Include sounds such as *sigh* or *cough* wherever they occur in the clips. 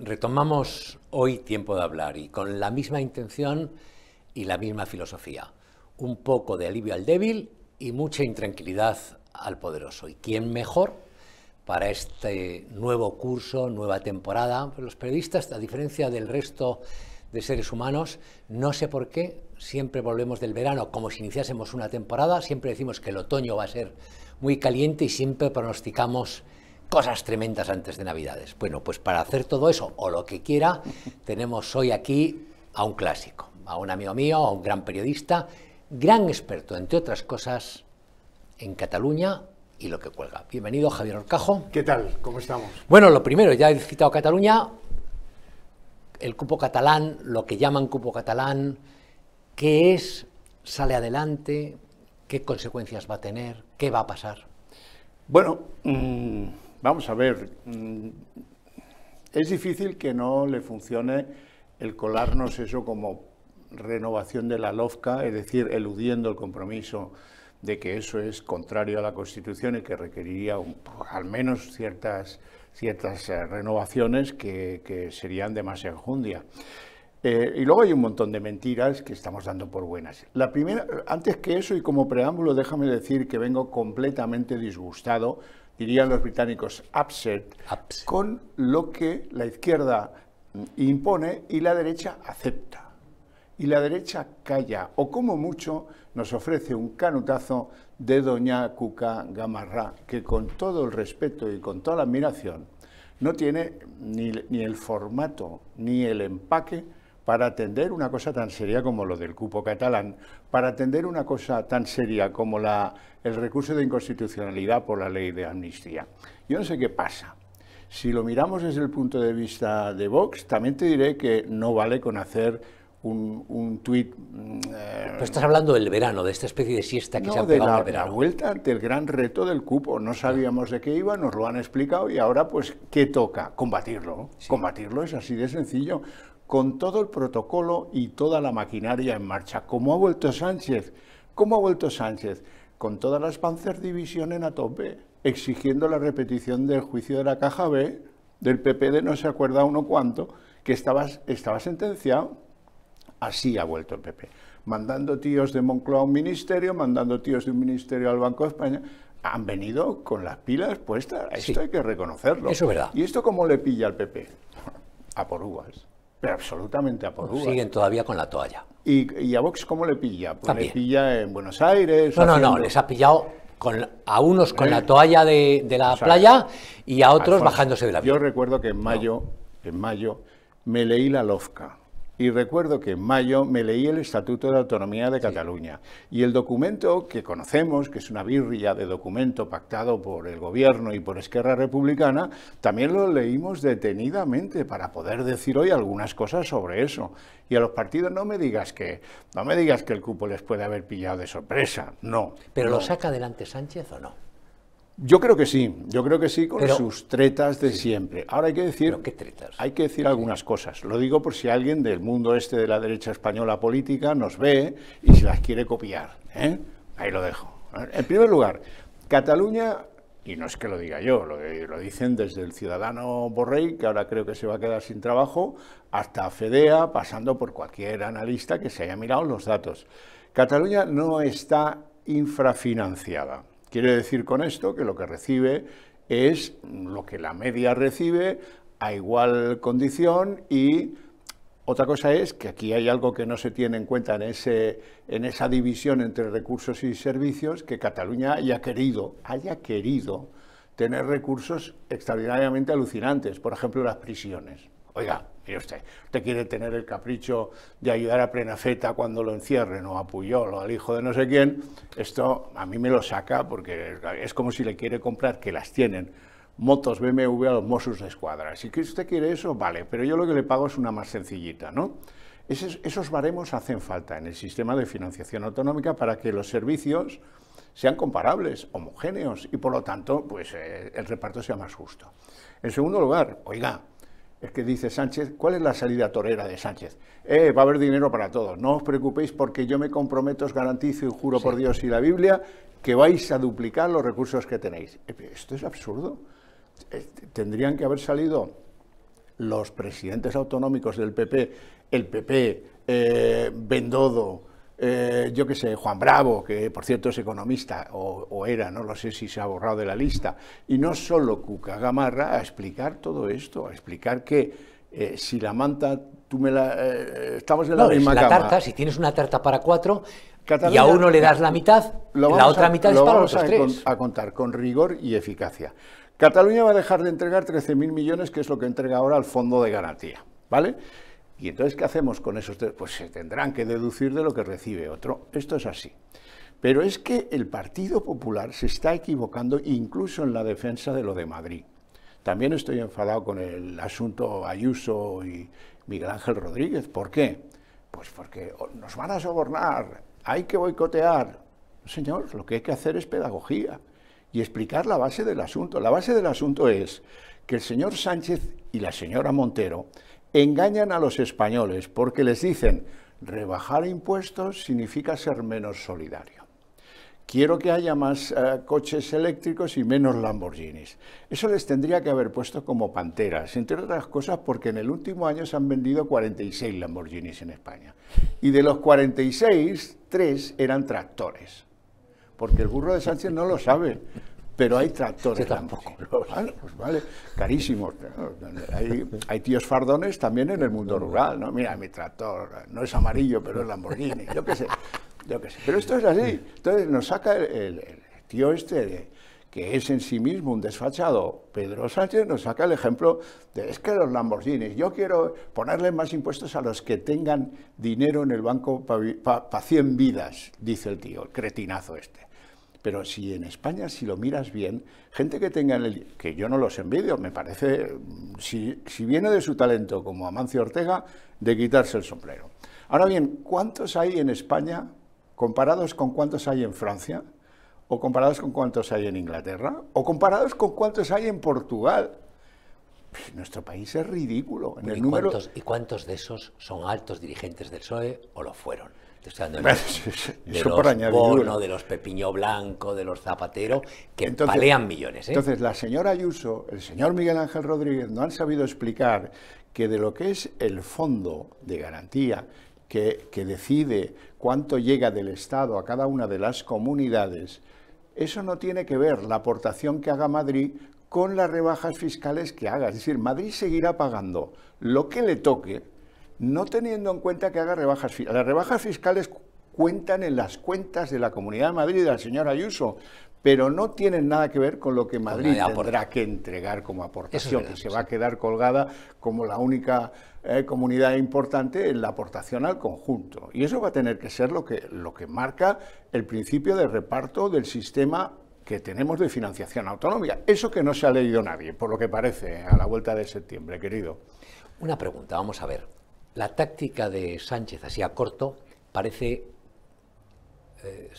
Retomamos hoy Tiempo de Hablar y con la misma intención y la misma filosofía. Un poco de alivio al débil y mucha intranquilidad al poderoso. ¿Y quién mejor para este nuevo curso, nueva temporada? Pues los periodistas, a diferencia del resto de seres humanos, no sé por qué, siempre volvemos del verano como si iniciásemos una temporada, siempre decimos que el otoño va a ser muy caliente y siempre pronosticamos cosas tremendas antes de Navidades. Bueno, pues para hacer todo eso o lo que quiera, *laughs* tenemos hoy aquí a un clásico, a un amigo mío, a un gran periodista, gran experto, entre otras cosas, en Cataluña y lo que cuelga. Bienvenido, Javier Orcajo. ¿Qué tal? ¿Cómo estamos? Bueno, lo primero, ya he citado Cataluña, el cupo catalán, lo que llaman cupo catalán, ¿qué es? ¿Sale adelante? ¿Qué consecuencias va a tener? ¿Qué va a pasar? Bueno, mm, Vamos a ver, mm, es difícil que no le funcione el colarnos eso como renovación de la LOFCA, es decir, eludiendo el compromiso de que eso es contrario a la Constitución y que requeriría al menos ciertas, ciertas eh, renovaciones que, serían de más enjundia. Eh, y luego hay un montón de mentiras que estamos dando por buenas. La primera, antes que eso y como preámbulo, déjame decir que vengo completamente disgustado dirían los británicos, upset, con lo que la izquierda impone y la derecha acepta. Y la derecha calla, o como mucho nos ofrece un canutazo de doña Cuca Gamarra, que con todo el respeto y con toda la admiración, no tiene ni el formato ni el empaque para atender una cosa tan seria como lo del cupo catalán, para atender una cosa tan seria como la, el recurso de inconstitucionalidad por la ley de amnistía. Yo no sé qué pasa. Si lo miramos desde el punto de vista de Vox, también te diré que no vale con hacer un, un tuit... Mm, eh, Pero estás hablando del verano, de esta especie de siesta que se ha de pegado la, el verano. la vuelta gran reto del cupo. No sabíamos de qué iba, nos lo han explicado y ahora pues, ¿qué toca? Combatirlo. Combatirlo es así de sencillo con todo el protocolo y toda la maquinaria en marcha, ¿Cómo ha vuelto Sánchez, ¿Cómo ha vuelto Sánchez, con todas las Panzer divisiones en a tope, exigiendo la repetición del juicio de la Caja B, del PP de no se acuerda uno cuánto, que estaba, sentenciado. Así ha vuelto el PP, mandando tíos de Moncloa a un ministerio, mandando tíos de un ministerio al Banco de España, han venido con las pilas puestas. Esto hay que reconocerlo. Eso es verdad. ¿Y esto cómo le pilla al PP? A por uvas pero absolutamente a por Siguen todavía con la toalla. ¿Y, a Vox cómo le pilla? Pues ¿Le pilla en Buenos Aires? No, no, no, les ha pillado con, a unos con ¿Eh? la toalla de, la playa y a otros bajándose de la playa. Yo recuerdo que en mayo, en mayo me leí La Lofka. Y recuerdo que en mayo me leí el Estatuto de Autonomía de Cataluña y el documento que conocemos, que es una birria de documento pactado por el gobierno y por Esquerra Republicana, también lo leímos detenidamente para poder decir hoy algunas cosas sobre eso. Y a los partidos no me digas que no me digas que el cupo les puede haber pillado de sorpresa, no. Pero lo saca adelante Sánchez o no? Yo creo que sí, yo creo que sí con sus tretas de siempre. Ahora hay que decir, qué tretas? hay que decir algunas cosas. Lo digo por si alguien del mundo este de la derecha española política nos ve y se las quiere copiar. ¿eh? Ahí lo dejo. En primer lugar, Cataluña, y no es que lo diga yo, lo, lo dicen desde el ciudadano Borrell, que ahora creo que se va a quedar sin trabajo, hasta Fedea, pasando por cualquier analista que se haya mirado los datos. Cataluña no está infrafinanciada. Quiere decir con esto que lo que recibe es lo que la media recibe a igual condición y otra cosa es que aquí hay algo que no se tiene en cuenta en, ese, en esa división entre recursos y servicios, que Cataluña haya querido, haya querido tener recursos extraordinariamente alucinantes, por ejemplo las prisiones. Oiga, si usted, quiere tener el capricho de ayudar a Prenafeta cuando lo encierren, o a Puyol, o al hijo de no sé quién, esto a mí me lo saca porque es como si le quiere comprar, que las tienen, motos BMW a los Mossos de Escuadra. Si usted quiere eso, vale, pero yo lo que le pago es una más sencillita, ¿no? Esos, baremos hacen falta en el sistema de financiación autonómica para que los servicios sean comparables, homogéneos y por lo tanto pues, eh, el reparto sea más justo. En segundo lugar, oiga, es que dice Sánchez, ¿cuál es la salida torera de Sánchez? Eh, va a haber dinero para todos, no os preocupéis porque yo me comprometo, os garantizo y juro por Dios y la Biblia que vais a duplicar los recursos que tenéis. Eh, esto es absurdo. Eh, tendrían que haber salido los presidentes autonómicos del PP, el PP, eh, Bendodo, eh, yo qué sé, Juan Bravo, que por cierto es economista, o, era, no lo sé si se ha borrado de la lista, y no solo Cuca Gamarra, a explicar todo esto, a explicar que eh, si la manta, tú me la... Eh, estamos en la misma tarta, si tienes una tarta para cuatro, y a uno le das la mitad, la otra mitad es para los tres. a contar con rigor y eficacia. Cataluña va a dejar de entregar 13.000 millones, que es lo que entrega ahora al Fondo de Garantía, ¿vale?, y entonces, ¿qué hacemos con esos tres? Pues se tendrán que deducir de lo que recibe otro. Esto es así. Pero es que el Partido Popular se está equivocando incluso en la defensa de lo de Madrid. También estoy enfadado con el asunto Ayuso y Miguel Ángel Rodríguez. ¿Por qué? Pues porque oh, nos van a sobornar, hay que boicotear. Señor, lo que hay que hacer es pedagogía y explicar la base del asunto. La base del asunto es que el señor Sánchez y la señora Montero engañan a los españoles porque les dicen rebajar impuestos significa ser menos solidario. Quiero que haya más eh, coches eléctricos y menos Lamborghinis. Eso les tendría que haber puesto como panteras, entre otras cosas porque en el último año se han vendido 46 Lamborghinis en España. Y de los 46, tres eran tractores. Porque el burro de Sánchez no lo sabe pero hay tractores tampoco. *laughs* Pues, pues vale, carísimos. Hay, hay, tíos fardones también en el mundo rural, ¿no? Mira, mi tractor no es amarillo, pero es Lamborghini, yo qué sé, yo qué sé. Pero esto es así. Entonces nos saca el, tío este que es en sí mismo un desfachado. Pedro Sánchez nos saca el ejemplo de, es que los Lamborghinis, yo quiero ponerle más impuestos a los que tengan dinero en el banco para 100 vidas, dice el tío, el cretinazo este. Pero si en España, si lo miras bien, gente que tenga el, que yo no los envidio, me parece, mm, si, viene de su talento como Amancio Ortega, de quitarse el sombrero. Ahora bien, ¿cuántos hay en España comparados con cuántos hay en Francia? ¿O comparados con cuántos hay en Inglaterra? ¿O comparados con cuántos hay en Portugal? nuestro país es ridículo. En el número... cuántos, ¿Y cuántos de esos son altos dirigentes del PSOE o lo fueron? de, los Pepiño Blanco, de los Zapatero, que palean millones. ¿eh? Entonces, la señora Ayuso, el señor Miguel Ángel Rodríguez no han sabido explicar que de lo que es el fondo de garantía que, que decide cuánto llega del Estado a cada una de las comunidades, eso no tiene que ver la aportación que haga Madrid con las rebajas fiscales que haga. Es decir, Madrid seguirá pagando lo que le toque no teniendo en cuenta que haga rebajas fiscales. Las rebajas fiscales cuentan en las cuentas de la Comunidad de Madrid del señor Ayuso, pero no tienen nada que ver con lo que Madrid tendrá que entregar como aportación, que se va a quedar colgada como la única eh, comunidad importante en la aportación al conjunto. Y eso va a tener que ser lo que, lo que marca el principio de reparto del sistema que tenemos de financiación autonómica. Eso que no se ha leído nadie, por lo que parece, a la vuelta de septiembre, querido. Una pregunta, vamos a ver. La táctica de Sánchez, así a corto, parece, eh,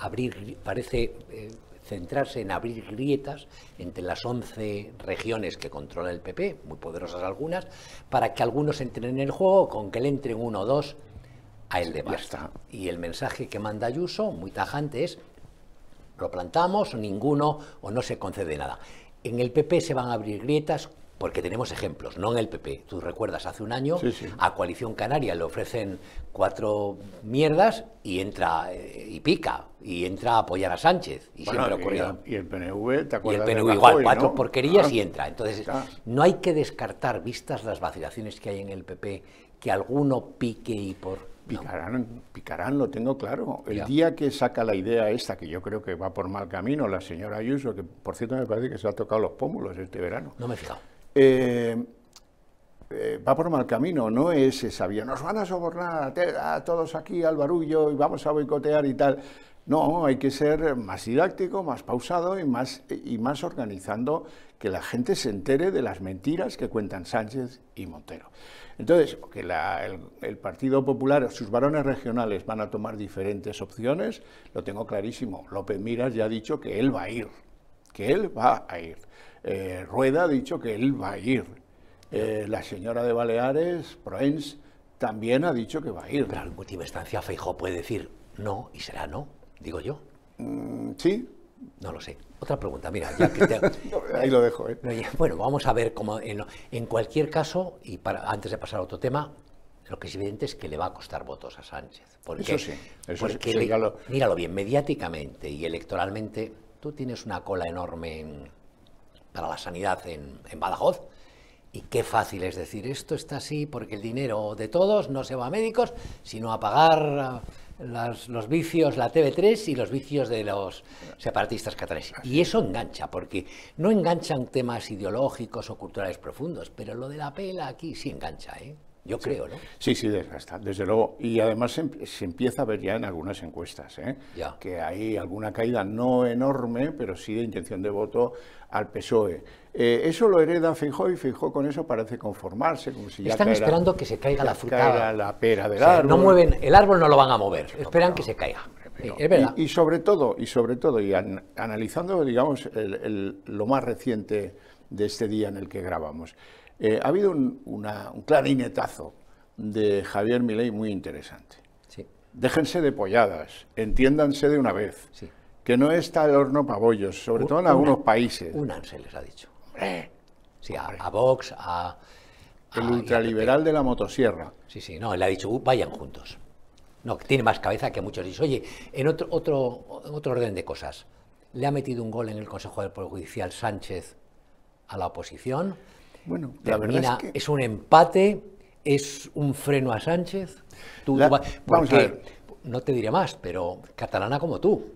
abrir, parece eh, centrarse en abrir grietas entre las 11 regiones que controla el PP, muy poderosas algunas, para que algunos entren en el juego, con que le entren uno o dos, a él de basta. Y el mensaje que manda Ayuso, muy tajante, es lo plantamos, ninguno o no se concede nada. En el PP se van a abrir grietas porque tenemos ejemplos, no en el PP. Tú recuerdas, hace un año a Coalición Canaria le ofrecen cuatro mierdas y entra eh, y pica, y entra a apoyar a Sánchez. Y siempre ocurrió. Y, el PNV, ¿te acuerdas? el PNV igual, cuatro porquerías ah. y entra. Entonces, ah. no hay que descartar, vistas las vacilaciones que hay en el PP, que alguno pique y por... Picarán, picarán, lo tengo claro. El día que saca la idea esta, que yo creo que va por mal camino, la señora Ayuso, que por cierto me parece que se ha tocado los pómulos este verano. No me he fijado eh, eh, va por mal camino, no es esa vía. Nos van a sobornar a, todos aquí al barullo y vamos a boicotear y tal. No, hay que ser más didáctico, más pausado y más, y más organizando que la gente se entere de las mentiras que cuentan Sánchez y Montero. Entonces, que el, el, Partido Popular, sus varones regionales van a tomar diferentes opciones, lo tengo clarísimo. López Miras ya ha dicho que él va a ir, que él va a ir. Eh, Rueda ha dicho que él va a ir. Eh, la señora de Baleares, Proens, también ha dicho que va a ir. Pero en última instancia Feijó puede decir no y será no, digo yo. Mm, sí. No lo sé. Otra pregunta, mira. *laughs* Ahí lo dejo. ¿eh? Bueno, vamos a ver cómo. En, cualquier caso, y para, antes de pasar a otro tema, lo que es evidente es que le va a costar votos a Sánchez. Porque, eso sí, míralo bien, mediáticamente y electoralmente, tú tienes una cola enorme en para la sanidad en, Badajoz. Y qué fácil es decir, esto está así porque el dinero de todos no se va a médicos, sino a pagar eh, los vicios, la TV3 y los vicios de los separatistas catalanes. Y eso engancha, porque no enganchan temas ideológicos o culturales profundos, pero lo de la pela aquí sí engancha. ¿eh? Yo creo, ¿no? Sí, sí, desgasta, desde luego. Y además se, empieza a ver ya en algunas encuestas, ¿eh? que hay alguna caída no enorme, pero sí de intención de voto al PSOE. Eh, eso lo hereda Fijó y Fijó con eso parece conformarse. Como si ya Están esperando que se caiga la fruta. Caiga la pera del árbol. No mueven, el árbol no lo van a mover, esperan que se caiga. y, sobre todo, y sobre todo, y analizando, digamos, lo más reciente de este día en el que grabamos. Eh, ha habido un, clarinetazo de Javier Milei muy interesante. Déjense de polladas, entiéndanse de una vez, que no está el horno pabollos, sobre todo en algunos países. Únanse, les ha dicho. Sí, a, Vox, a, El ultraliberal de la motosierra. Sí, sí, no, él ha dicho, uh, vayan juntos. No, tiene más cabeza que muchos. oye, en otro, otro, otro orden de cosas, le ha metido un gol en el Consejo del Poder Judicial Sánchez a la oposición. Bueno, la es, un empate, es un freno a Sánchez. a ver. No te diré más, pero catalana como tú.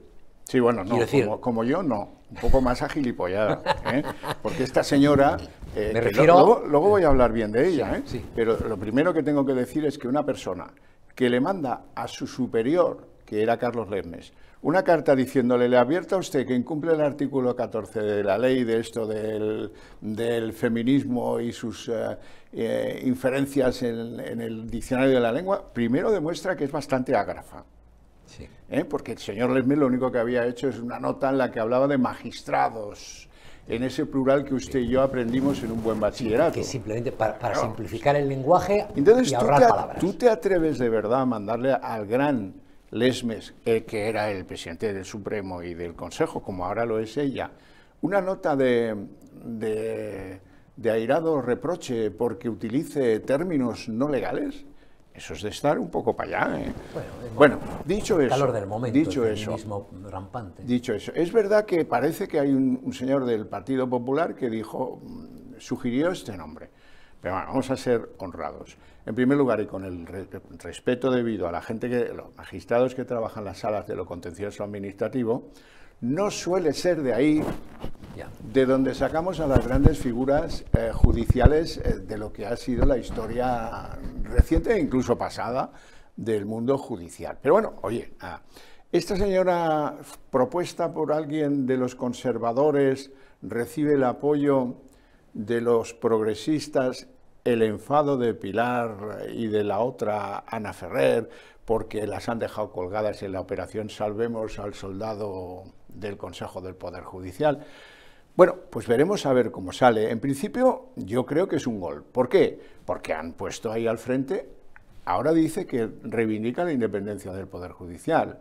Sí, bueno, no, como, yo no, un poco más agilipollada, *laughs* ¿eh? porque esta señora, eh, luego, voy a hablar bien de ella, ¿eh? pero lo primero que tengo que decir es que una persona que le manda a su superior, que era Carlos lemes, una carta diciéndole, le advierta a usted que incumple el artículo 14 de la ley de esto del, feminismo y sus eh, eh, inferencias en, el diccionario de la lengua, primero demuestra que es bastante ágrafa. ¿Eh? Porque el señor Lesmil lo único que había hecho es una nota en la que hablaba de magistrados, en ese plural que usted y yo aprendimos en un buen bachillerato. que simplemente para, simplificar el lenguaje y ahorrar palabras. ¿Tú te atreves de verdad a mandarle al gran Lesmes, el eh, que era el presidente del Supremo y del Consejo, como ahora lo es ella, una nota de, de, airado reproche porque utilice términos no legales, eso es de estar un poco para allá. Eh. Bueno, dicho eso. del dicho eso, rampante. Dicho eso, es verdad que parece que hay un, un señor del Partido Popular que dijo, mm, sugirió este nombre. Pero bueno, vamos a ser honrados. En primer lugar, y con el respeto debido a la gente que, los magistrados que trabajan las salas de lo contencioso administrativo, no suele ser de ahí de donde sacamos a las grandes figuras eh, judiciales eh, de lo que ha sido la historia reciente e incluso pasada del mundo judicial. Pero bueno, oye, ah, esta señora propuesta por alguien de los conservadores recibe el apoyo de los progresistas el enfado de Pilar y de la otra Ana Ferrer porque las han dejado colgadas en la operación Salvemos al soldado del Consejo del Poder Judicial. Bueno, pues veremos a ver cómo sale. En principio yo creo que es un gol. ¿Por qué? Porque han puesto ahí al frente, ahora dice que reivindica la independencia del Poder Judicial.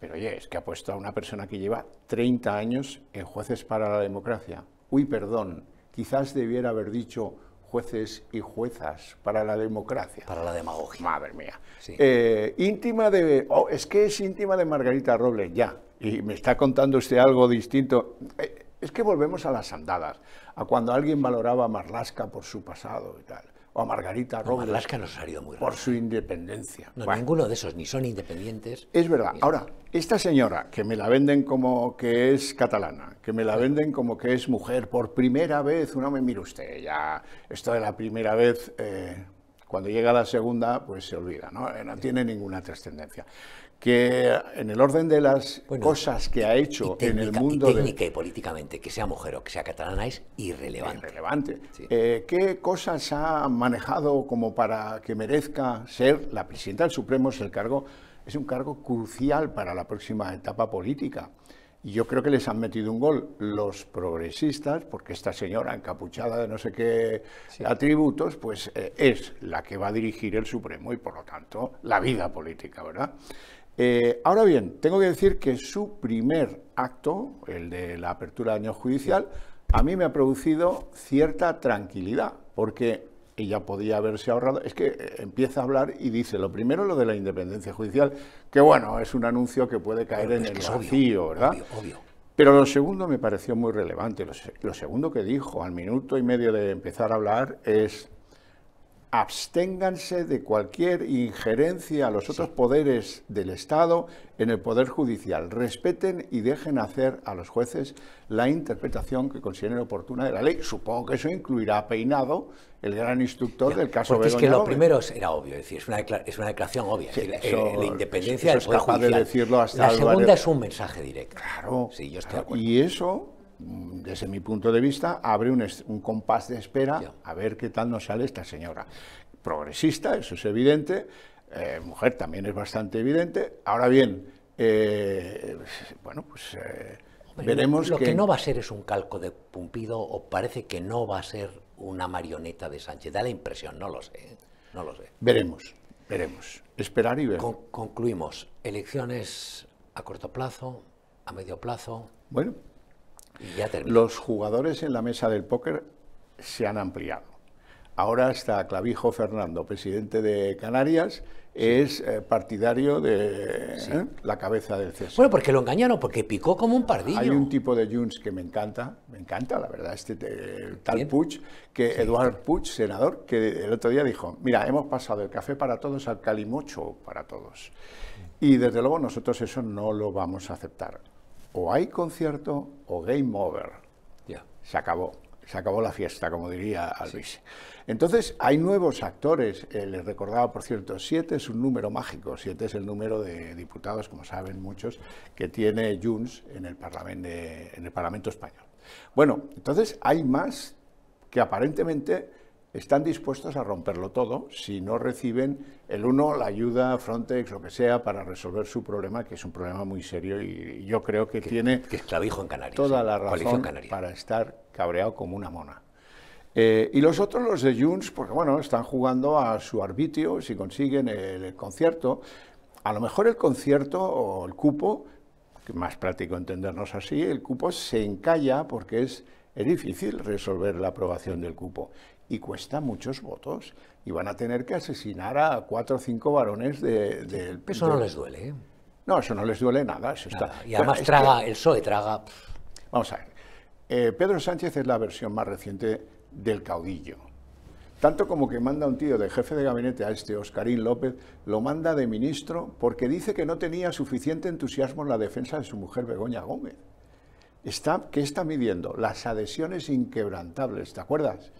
Pero oye, es que ha puesto a una persona que lleva 30 años en jueces para la democracia. Uy, perdón, Quizás debiera haber dicho jueces y juezas para la democracia. Para la demagogia. Madre mía. Eh, íntima de... Oh, es que es íntima de Margarita Robles, ya. Y me está contando usted algo distinto. Eh, es que volvemos a las andadas, a cuando alguien valoraba a Marlaska por su pasado y tal o a Margarita Robles. No, nos ha muy Por su independencia. No, ninguno de esos ni son independientes. Es verdad. Ahora, esta señora, que me la venden como que es catalana, que me la venden como que es mujer, por primera vez, un me mire usted, ya, esto de la primera vez, eh, cuando llega la segunda, pues se olvida, ¿no? Eh, no tiene ninguna trascendencia que en el orden de las cosas que ha hecho en el mundo... Y técnica y políticamente, que sea mujer o que sea catalana es irrelevante. Irrelevante. Eh, ¿Qué cosas ha manejado como para que merezca ser la presidenta del Supremo? Es, el cargo, es un cargo crucial para la próxima etapa política. Y yo creo que les han metido un gol los progresistas, porque esta señora encapuchada de no sé qué atributos, pues eh, es la que va a dirigir el Supremo y por lo tanto la vida política, ¿verdad? Eh, ahora bien, tengo que decir que su primer acto, el de la apertura de año judicial, a mí me ha producido cierta tranquilidad, porque ella podía haberse ahorrado. Es que eh, empieza a hablar y dice lo primero lo de la independencia judicial, que bueno, es un anuncio que puede caer en el vacío, ¿verdad? Pero lo segundo me pareció muy relevante. lo segundo que dijo al minuto y medio de empezar a hablar es absténganse de cualquier injerencia a los otros poderes del Estado en el Poder Judicial. Respeten y dejen hacer a los jueces la interpretación que consideren oportuna de la ley. Supongo que eso incluirá Peinado, el gran instructor del caso porque Es que lo primero era obvio, es una, declaración obvia. la, independencia del Poder Judicial. decirlo hasta la segunda es un mensaje directo. Claro. yo y eso desde mi punto de vista, abre un, compás de espera a ver qué tal nos sale esta señora. Progresista, eso es evidente, eh, mujer también es bastante evidente. Ahora bien, eh, bueno, pues eh, veremos. Lo que... no va a ser es un calco de Pumpido o parece que no va a ser una marioneta de Sánchez. Da la impresión, no lo sé. No lo sé. Veremos, veremos. Esperar y ver. concluimos. Elecciones a corto plazo, a medio plazo. Bueno, los jugadores en la mesa del póker se han ampliado. Ahora está Clavijo Fernando, presidente de Canarias, es eh, partidario de ¿eh? la cabeza del César. Bueno, porque lo engañaron, porque picó como un pardillo. Hay un tipo de Junts que me encanta, me encanta, la verdad, este eh, tal Puch, que Eduard Puig, senador, que el otro día dijo, mira, hemos pasado el café para todos al calimocho para todos. Mm. Y desde luego nosotros eso no lo vamos a aceptar o hay concierto o game over. ya Se acabó, se acabó la fiesta, como diría Alvis. Entonces, hay nuevos actores. Eh, les recordaba, por cierto, siete es un número mágico. Siete es el número de diputados, como saben muchos, que tiene Junts en el Parlamento Español. Bueno, entonces hay más que aparentemente están dispuestos a romperlo todo si no reciben el uno la ayuda Frontex lo que sea para resolver su problema, que es un problema muy serio y yo creo que, tiene toda ¿eh? la razón para estar cabreado como una mona. Eh, y los otros, los de Junts, porque bueno, están jugando a su arbitrio, si consiguen el, concierto, a lo mejor el concierto o el cupo, que más práctico entendernos así, el cupo se encalla porque es difícil resolver la aprobación del cupo y cuesta muchos votos y van a tener que asesinar a cuatro o cinco varones del... De, eso no les duele. ¿eh? No, eso no les duele nada. Está... Y además traga, el PSOE traga... Vamos a ver. Eh, Pedro Sánchez es la versión más reciente del caudillo. Tanto como que manda un tío de jefe de gabinete a este Oscarín López, lo manda de ministro porque dice que no tenía suficiente entusiasmo en la defensa de su mujer Begoña Gómez. Está, ¿Qué está midiendo? Las adhesiones inquebrantables, ¿te acuerdas?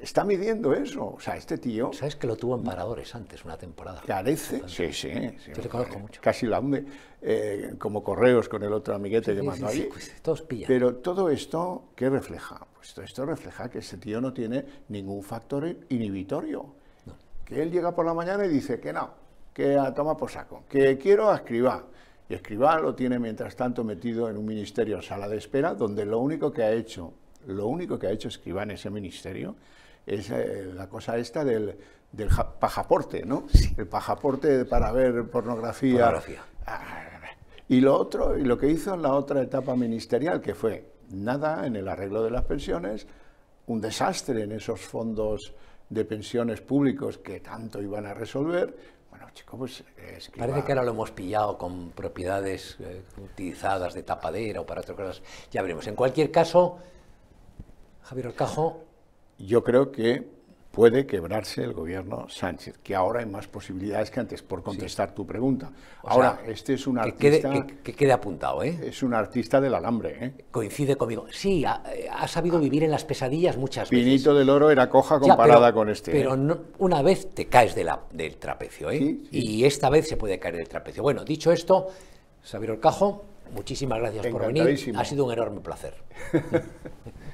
está midiendo eso. O sea, este tío. ¿Sabes que lo tuvo en Paradores antes, una temporada? Parece. Sí, sí, sí. Yo le conozco mucho. Casi la hunde, eh, como correos con el otro amiguete y que pues, todos pillan. Pero todo esto, ¿qué refleja? Pues todo esto refleja que ese tío no tiene ningún factor inhibitorio. Que él llega por la mañana y dice que no, que a toma por saco, que quiero a escribá. Y Escribá lo tiene mientras tanto metido en un ministerio sala de espera, donde lo único que ha hecho, lo único que ha hecho Escribá en ese ministerio es eh, la cosa esta del, pajaporte, ¿no? Sí. El pajaporte para ver pornografía. Ah, y lo otro, y lo que hizo en la otra etapa ministerial, que fue nada en el arreglo de las pensiones, un desastre en esos fondos de pensiones públicos que tanto iban a resolver. Bueno, chicos, pues es que Parece que ahora lo hemos pillado con propiedades eh, utilizadas de tapadera o para otras cosas. Ya veremos. En cualquier caso, Javier Orcajo, yo creo que puede quebrarse el gobierno Sánchez, que ahora hay más posibilidades que antes, por contestar tu pregunta. ahora, este es un artista... Que quede, apuntado, ¿eh? Es un artista del alambre, ¿eh? Coincide conmigo. Sí, ha, sabido ah. vivir en las pesadillas muchas veces. Pinito del Oro era coja comparada con este. Pero ¿eh? no, una vez te caes del trapecio, ¿eh? Y esta vez se puede caer del trapecio. Bueno, dicho esto, Xavier Orcajo, muchísimas gracias por venir. Ha sido un enorme placer. *laughs*